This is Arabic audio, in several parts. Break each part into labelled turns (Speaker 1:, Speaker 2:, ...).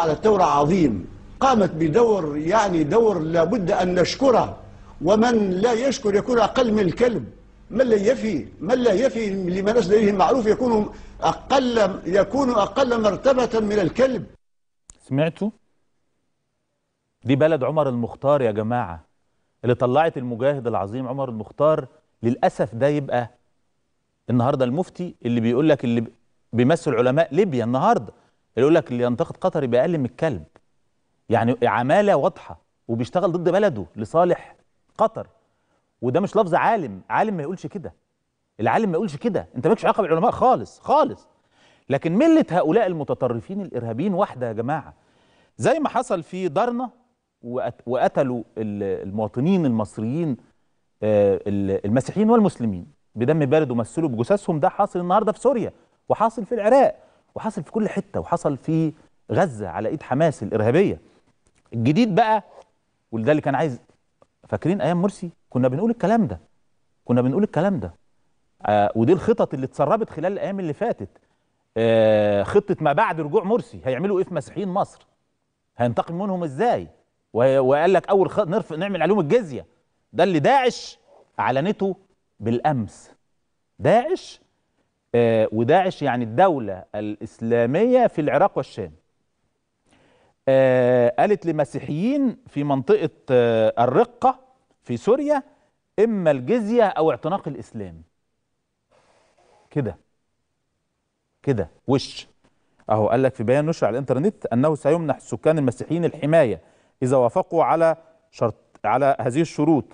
Speaker 1: على الثورة عظيم قامت بدور يعني دور لابد أن نشكره ومن لا يشكر يكون أقل من الكلب من لا يفي من لا يفي لما نسل إليه معروف يكون أقل يكون أقل مرتبة من الكلب سمعتوا؟ دي بلد عمر المختار يا جماعة اللي طلعت المجاهد العظيم عمر المختار للأسف ده يبقى النهاردة المفتي اللي بيقول لك اللي بيمثل علماء ليبيا النهارده اللي يقول لك اللي ينتقد قطر يبقى اقل من الكلب يعني عماله واضحه وبيشتغل ضد بلده لصالح قطر وده مش لفظ عالم عالم ما يقولش كده العالم ما يقولش كده انت مالكش علاقه بالعلماء خالص خالص لكن مله هؤلاء المتطرفين الارهابيين واحده يا جماعه زي ما حصل في دارنا وقتلوا المواطنين المصريين آه، المسيحيين والمسلمين بدم بارد ومثلوا بجثثهم ده حاصل النهارده في سوريا وحاصل في العراق وحصل في كل حته وحصل في غزه على ايد حماس الارهابيه الجديد بقى وده اللي كان عايز فاكرين ايام مرسي كنا بنقول الكلام ده كنا بنقول الكلام ده آه ودي الخطط اللي اتسربت خلال الايام اللي فاتت آه خطه ما بعد رجوع مرسي هيعملوا ايه في مسيحيين مصر هينتقم منهم ازاي وقال لك اول خط نرفع نعمل عليهم الجزيه ده اللي داعش اعلنته بالامس داعش آه، وداعش يعني الدولة الإسلامية في العراق والشام آه، قالت لمسيحيين في منطقة آه، الرقة في سوريا إما الجزية أو اعتناق الإسلام كده كده وش أهو قال لك في بيان نشر على الإنترنت أنه سيمنح السكان المسيحيين الحماية إذا وافقوا على شرط على هذه الشروط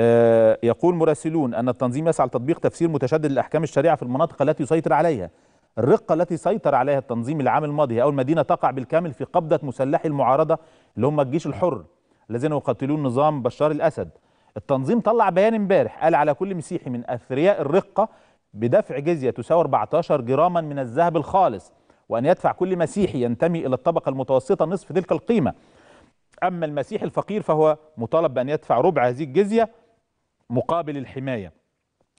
Speaker 1: آه، يقول مراسلون أن التنظيم يسعى لتطبيق تفسير متشدد لأحكام الشريعة في المناطق التي يسيطر عليها الرقة التي سيطر عليها التنظيم العام الماضي أو المدينة تقع بالكامل في قبضة مسلحي المعارضة اللي هم الجيش الحر الذين يقاتلون نظام بشار الأسد التنظيم طلع بيان امبارح قال على كل مسيحي من أثرياء الرقة بدفع جزية تساوي 14 جراما من الذهب الخالص وأن يدفع كل مسيحي ينتمي إلى الطبقة المتوسطة نصف تلك القيمة أما المسيحي الفقير فهو مطالب بأن يدفع ربع هذه الجزية مقابل الحماية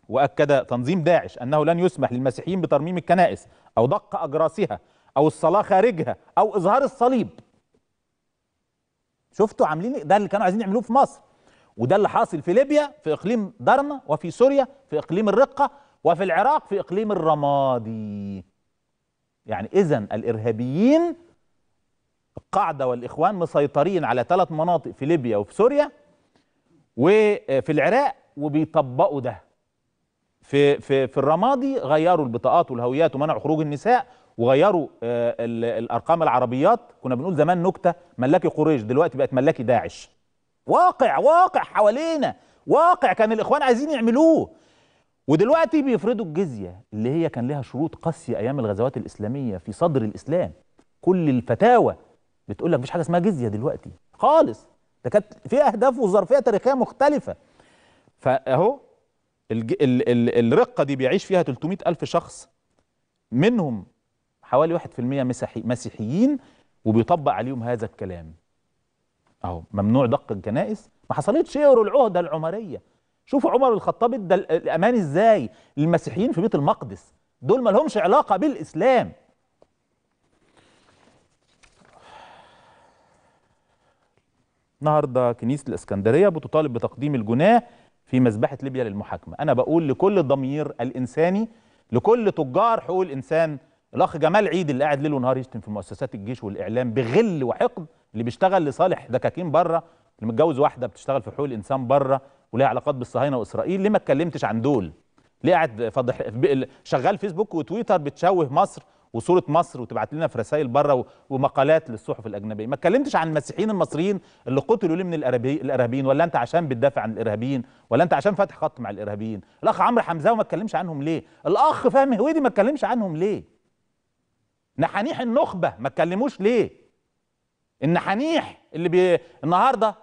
Speaker 1: وأكد تنظيم داعش أنه لن يسمح للمسيحيين بترميم الكنائس أو دق أجراسها أو الصلاة خارجها أو إظهار الصليب شفتوا عاملين إيه؟ ده اللي كانوا عايزين يعملوه في مصر وده اللي حاصل في ليبيا في إقليم درنا وفي سوريا في إقليم الرقة وفي العراق في إقليم الرمادي يعني إذا الإرهابيين القاعدة والإخوان مسيطرين على ثلاث مناطق في ليبيا وفي سوريا وفي العراق وبيطبقوا ده في في في الرمادي غيروا البطاقات والهويات ومنعوا خروج النساء وغيروا آه، الارقام العربيات كنا بنقول زمان نكته ملاكي قريش دلوقتي بقت ملاكي داعش واقع واقع حوالينا واقع كان الاخوان عايزين يعملوه ودلوقتي بيفرضوا الجزيه اللي هي كان لها شروط قاسيه ايام الغزوات الاسلاميه في صدر الاسلام كل الفتاوى بتقول لك مفيش حاجه اسمها جزيه دلوقتي خالص ده كانت في اهداف وظرفيه تاريخيه مختلفه فاهو الرقه دي بيعيش فيها 300 الف شخص منهم حوالي 1% مسيحيين وبيطبق عليهم هذا الكلام اهو ممنوع دق الكنائس ما حصلتش يقروا العهده العمريه شوفوا عمر الخطاب ادى الامان ازاي للمسيحيين في بيت المقدس دول ما لهمش علاقه بالاسلام النهارده كنيسه الاسكندريه بتطالب بتقديم الجناه في مذبحة ليبيا للمحاكمة أنا بقول لكل الضمير الإنساني لكل تجار حقوق الإنسان الأخ جمال عيد اللي قاعد ليل ونهار يشتم في مؤسسات الجيش والإعلام بغل وحقد اللي بيشتغل لصالح دكاكين بره اللي متجوز واحدة بتشتغل في حقوق الإنسان بره وليها علاقات بالصهاينة وإسرائيل ليه ما اتكلمتش عن دول؟ ليه قاعد فضح شغال فيسبوك وتويتر بتشوه مصر وصوره مصر وتبعت لنا في رسائل بره ومقالات للصحف الاجنبيه ما اتكلمتش عن المسيحيين المصريين اللي قتلوا ليه من الارهابيين ولا انت عشان بتدافع عن الارهابيين ولا انت عشان فاتح خط مع الارهابيين الاخ عمرو حمزه ما اتكلمش عنهم ليه الاخ فهمي هويدي ما اتكلمش عنهم ليه نحانيح النخبه ما اتكلموش ليه النحانيح اللي بي... النهارده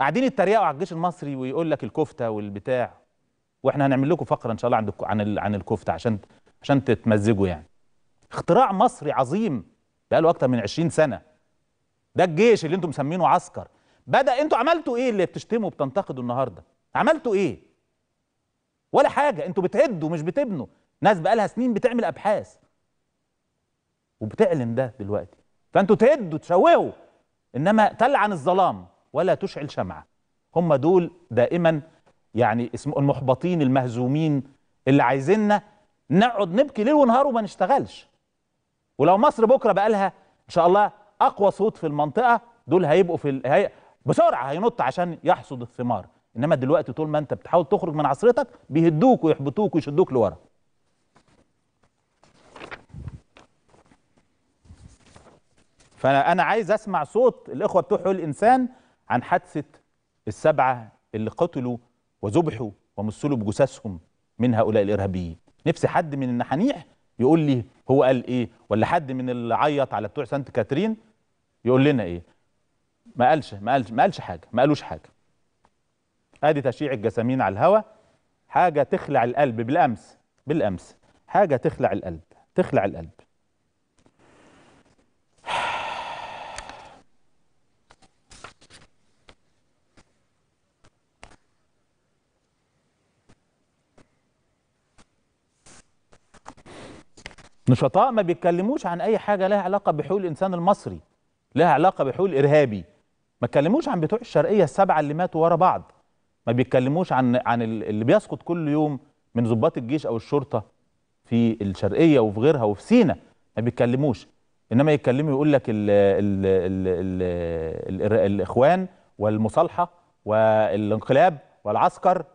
Speaker 1: قاعدين يتريقوا على الجيش المصري ويقول لك الكفته والبتاع واحنا هنعمل لكم فقره ان شاء الله عن ال... عن الكفته عشان عشان تتمزجوا يعني اختراع مصري عظيم بقاله اكتر من 20 سنه ده الجيش اللي انتم مسمينه عسكر بدا انتوا عملتوا ايه اللي بتشتموا وبتنتقدوا النهارده عملتوا ايه ولا حاجه انتوا بتعدوا مش بتبنوا ناس بقالها سنين بتعمل ابحاث وبتعلن ده دلوقتي فانتوا تعدوا تشوهوا انما تلعن الظلام ولا تشعل شمعه هم دول دائما يعني اسم المحبطين المهزومين اللي عايزيننا نقعد نبكي ليل ونهار وما نشتغلش ولو مصر بكره بقى لها ان شاء الله اقوى صوت في المنطقه دول هيبقوا في هي بسرعه هينط عشان يحصد الثمار انما دلوقتي طول ما انت بتحاول تخرج من عصرتك بيهدوك ويحبطوك ويشدوك لورا فانا عايز اسمع صوت الاخوه بتوع حقوق الانسان عن حادثه السبعه اللي قتلوا وذبحوا ومثلوا بجثثهم من هؤلاء الارهابيين نفسي حد من النحانيح يقول لي هو قال ايه ولا حد من اللي عيط على بتوع سانت كاترين يقول لنا ايه ما قالش ما قالش ما قالش حاجه ما قالوش حاجه ادي تشييع الجسامين على الهواء حاجه تخلع القلب بالامس بالامس حاجه تخلع القلب تخلع القلب نشطاء ما بيتكلموش عن اي حاجه لها علاقه بحقوق الانسان المصري لها علاقه بحقوق الارهابي ما تكلموش عن بتوع الشرقيه السبعه اللي ماتوا ورا بعض ما بيتكلموش عن عن اللي بيسقط كل يوم من ضباط الجيش او الشرطه في الشرقيه وفي غيرها وفي سينا ما بيتكلموش انما يتكلموا يقول لك الاخوان والمصالحه والانقلاب والعسكر